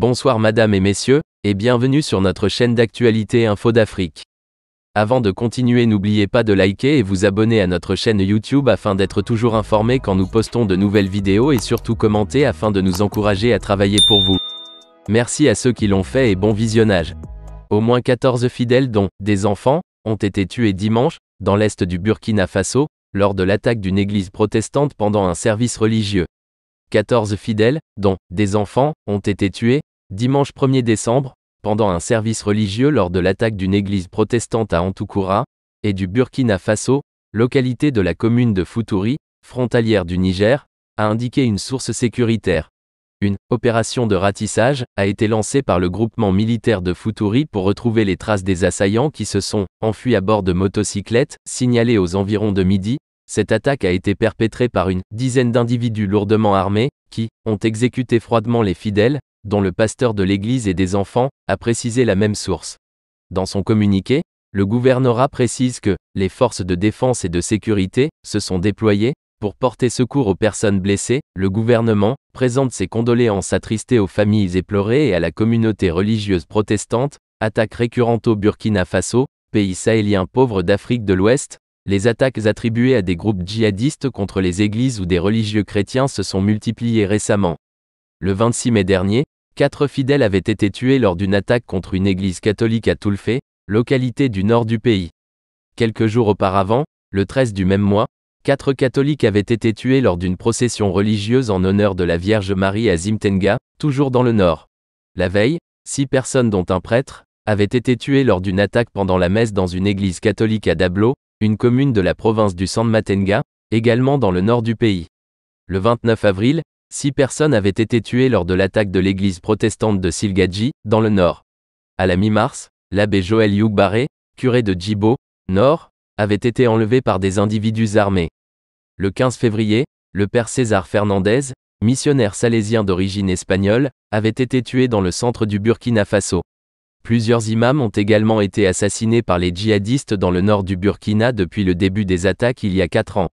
Bonsoir madame et messieurs, et bienvenue sur notre chaîne d'actualité Info d'Afrique. Avant de continuer n'oubliez pas de liker et vous abonner à notre chaîne YouTube afin d'être toujours informé quand nous postons de nouvelles vidéos et surtout commenter afin de nous encourager à travailler pour vous. Merci à ceux qui l'ont fait et bon visionnage. Au moins 14 fidèles dont des enfants ont été tués dimanche, dans l'est du Burkina Faso, lors de l'attaque d'une église protestante pendant un service religieux. 14 fidèles, dont des enfants, ont été tués, dimanche 1er décembre, pendant un service religieux lors de l'attaque d'une église protestante à Antoukoura et du Burkina Faso, localité de la commune de Futuri, frontalière du Niger, a indiqué une source sécuritaire. Une opération de ratissage a été lancée par le groupement militaire de Futuri pour retrouver les traces des assaillants qui se sont enfuis à bord de motocyclettes signalées aux environs de midi, cette attaque a été perpétrée par une dizaine d'individus lourdement armés, qui ont exécuté froidement les fidèles, dont le pasteur de l'Église et des enfants, a précisé la même source. Dans son communiqué, le gouvernorat précise que les forces de défense et de sécurité se sont déployées pour porter secours aux personnes blessées. Le gouvernement présente ses condoléances attristées aux familles éplorées et à la communauté religieuse protestante, attaque récurrente au Burkina Faso, pays sahélien pauvre d'Afrique de l'Ouest, les attaques attribuées à des groupes djihadistes contre les églises ou des religieux chrétiens se sont multipliées récemment. Le 26 mai dernier, quatre fidèles avaient été tués lors d'une attaque contre une église catholique à Toulfé, localité du nord du pays. Quelques jours auparavant, le 13 du même mois, quatre catholiques avaient été tués lors d'une procession religieuse en honneur de la Vierge Marie à Zimtenga, toujours dans le nord. La veille, six personnes dont un prêtre, avaient été tuées lors d'une attaque pendant la messe dans une église catholique à Dablo, une commune de la province du Matenga, également dans le nord du pays. Le 29 avril, six personnes avaient été tuées lors de l'attaque de l'église protestante de Silgadji, dans le nord. À la mi-mars, l'abbé Joël Yougbaré, curé de Djibo, nord, avait été enlevé par des individus armés. Le 15 février, le père César Fernandez, missionnaire salésien d'origine espagnole, avait été tué dans le centre du Burkina Faso. Plusieurs imams ont également été assassinés par les djihadistes dans le nord du Burkina depuis le début des attaques il y a quatre ans.